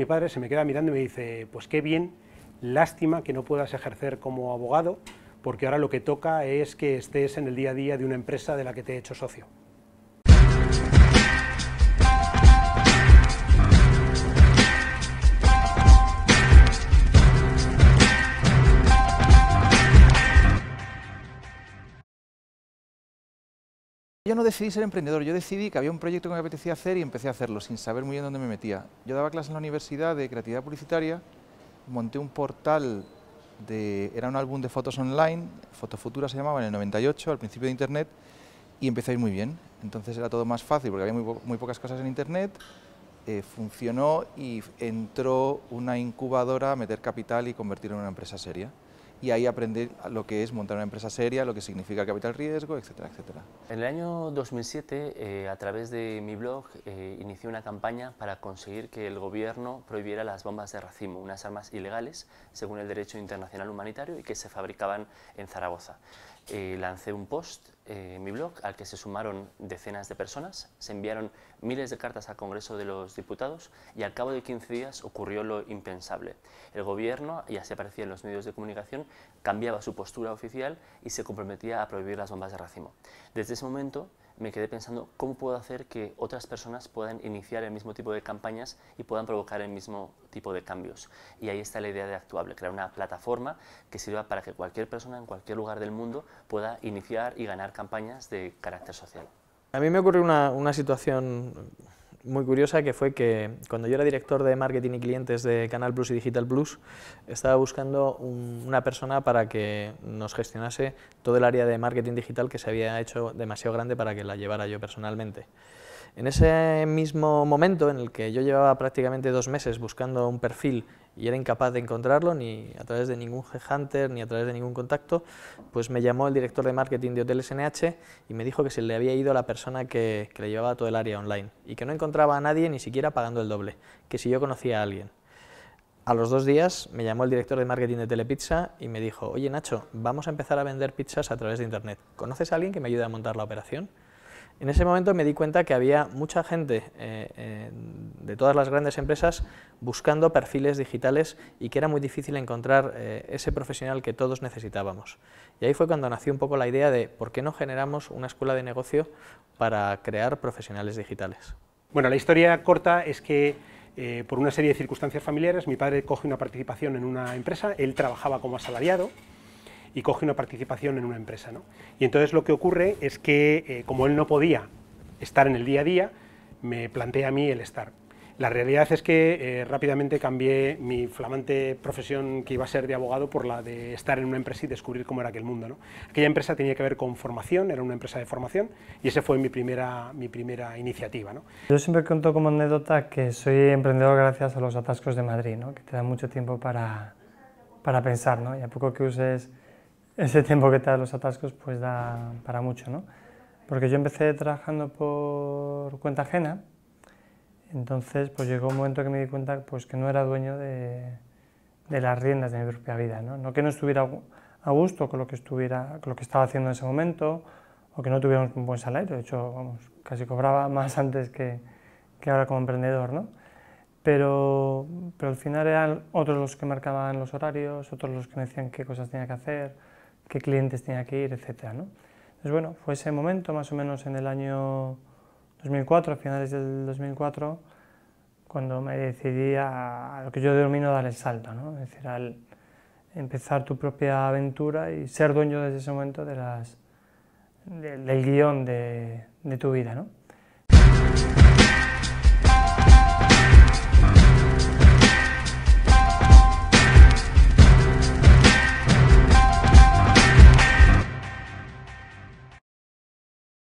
Mi padre se me queda mirando y me dice, pues qué bien, lástima que no puedas ejercer como abogado, porque ahora lo que toca es que estés en el día a día de una empresa de la que te he hecho socio. yo no decidí ser emprendedor, yo decidí que había un proyecto que me apetecía hacer y empecé a hacerlo sin saber muy bien dónde me metía. Yo daba clases en la universidad de creatividad publicitaria, monté un portal de, era un álbum de fotos online, Fotofutura se llamaba en el 98, al principio de internet, y empecé muy bien. Entonces era todo más fácil porque había muy, pocas cosas en internet, eh, funcionó y entró una incubadora a meter capital y convertirlo en una empresa seria y ahí aprender lo que es montar una empresa seria, lo que significa capital riesgo, etcétera, etcétera. En el año 2007, eh, a través de mi blog, eh, inicié una campaña para conseguir que el gobierno prohibiera las bombas de racimo, unas armas ilegales, según el derecho internacional humanitario, y que se fabricaban en Zaragoza. Eh, lancé un post eh, en mi blog al que se sumaron decenas de personas, se enviaron miles de cartas al Congreso de los Diputados y al cabo de 15 días ocurrió lo impensable. El gobierno, y así aparecía en los medios de comunicación, cambiaba su postura oficial y se comprometía a prohibir las bombas de racimo. Desde ese momento me quedé pensando cómo puedo hacer que otras personas puedan iniciar el mismo tipo de campañas y puedan provocar el mismo tipo de cambios. Y ahí está la idea de Actuable, crear una plataforma que sirva para que cualquier persona en cualquier lugar del mundo pueda iniciar y ganar campañas de carácter social. A mí me ocurre una, una situación muy curiosa que fue que cuando yo era director de marketing y clientes de Canal Plus y Digital Plus, estaba buscando una persona para que nos gestionase todo el área de marketing digital que se había hecho demasiado grande para que la llevara yo personalmente. En ese mismo momento en el que yo llevaba prácticamente dos meses buscando un perfil y era incapaz de encontrarlo ni a través de ningún headhunter ni a través de ningún contacto, pues me llamó el director de marketing de Hoteles NH y me dijo que se le había ido la persona que, que le llevaba todo el área online y que no encontraba a nadie ni siquiera pagando el doble, que si yo conocía a alguien. A los dos días me llamó el director de marketing de Telepizza y me dijo, oye Nacho, vamos a empezar a vender pizzas a través de internet. ¿Conoces a alguien que me ayude a montar la operación? En ese momento me di cuenta que había mucha gente eh, eh, de todas las grandes empresas buscando perfiles digitales y que era muy difícil encontrar eh, ese profesional que todos necesitábamos. Y ahí fue cuando nació un poco la idea de por qué no generamos una escuela de negocio para crear profesionales digitales. Bueno, la historia corta es que por una serie de circunstancias familiares mi padre coge una participación en una empresa, él trabajaba como asalariado, y coge una participación en una empresa. ¿no? Y entonces lo que ocurre es que, eh, como él no podía estar en el día a día, me planteé a mí el estar. La realidad es que eh, rápidamente cambié mi flamante profesión que iba a ser de abogado por la de estar en una empresa y descubrir cómo era aquel mundo. ¿no? Aquella empresa tenía que ver con formación, era una empresa de formación y esa fue mi primera, mi primera iniciativa. ¿no? Yo siempre cuento como anécdota que soy emprendedor gracias a los atascos de Madrid, ¿no? que te da mucho tiempo para, para pensar. ¿no? Y a poco que uses ese tiempo que te da los atascos pues da para mucho, ¿no? Porque yo empecé trabajando por cuenta ajena, entonces pues llegó un momento que me di cuenta pues que no era dueño de, de las riendas de mi propia vida, ¿no? No que no estuviera a gusto con lo que estuviera, lo que estaba haciendo en ese momento, o que no tuviera un buen salario, de hecho, vamos, casi cobraba más antes que, que ahora como emprendedor, ¿no? Pero, pero al final eran otros los que marcaban los horarios, otros los que me decían qué cosas tenía que hacer, qué clientes tenía que ir, etc. ¿no? Entonces, bueno, fue ese momento, más o menos en el año 2004, a finales del 2004, cuando me decidí a, lo que yo denomino dar el salto, ¿no? es decir, empezar tu propia aventura y ser dueño desde ese momento de las, del guión de, de tu vida. ¿no?